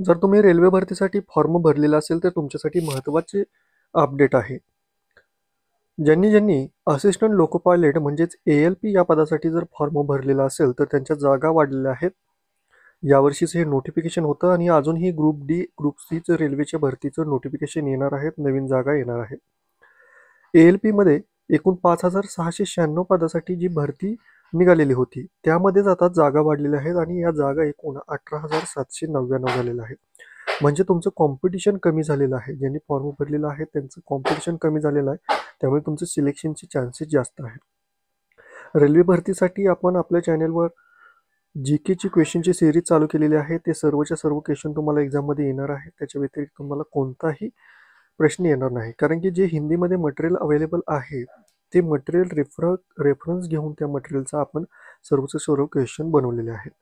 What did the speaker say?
जर तुम्ही रेल्वे भरतीसाठी फॉर्म भरलेला असेल तर तुमच्यासाठी महत्त्वाचे अपडेट आहे ज्यांनी ज्यांनी असिस्टंट लोको पायलट म्हणजेच ए एल पी या पदासाठी जर फॉर्म भरलेला असेल तर त्यांच्या जागा वाढलेल्या आहेत यावर्षीच हे नोटिफिकेशन होतं आणि अजूनही ग्रुप डी ग्रुप सीचं रेल्वेच्या भरतीचं नोटिफिकेशन येणार आहेत नवीन जागा येणार आहेत ए एल पीमध्ये एकूण पाच हजार सहाशे शहाण्णव पदासाठी जी भरती निघालेली होती त्यामध्येच आता जागा वाढलेल्या आहेत आणि या जागा एकूण अठरा हजार सातशे नव्याण्णव झालेल्या आहेत म्हणजे तुमचं कॉम्पिटिशन कमी झालेलं आहे ज्यांनी फॉर्म भरलेला आहे त्यांचं कॉम्पिटिशन कमी झालेलं आहे त्यामुळे तुमचे सिलेक्शनचे चान्सेस जास्त आहेत रेल्वे भरतीसाठी आपण आपल्या चॅनेलवर जी केची क्वेश्चनची सिरीज चालू केलेली आहे ते सर्वच्या सर्व क्वेश्चन तुम्हाला एक्झाममध्ये येणार आहे त्याच्या व्यतिरिक्त तुम्हाला कोणताही प्रश्न येणार नाही कारण की जे हिंदीमध्ये मटेरियल अवेलेबल आहे ते मटेरियल रेफर रेफरन्स घेऊन त्या मटेरियलचा आपण सर्वचे सर्व क्वेश्चन बनवलेले आहेत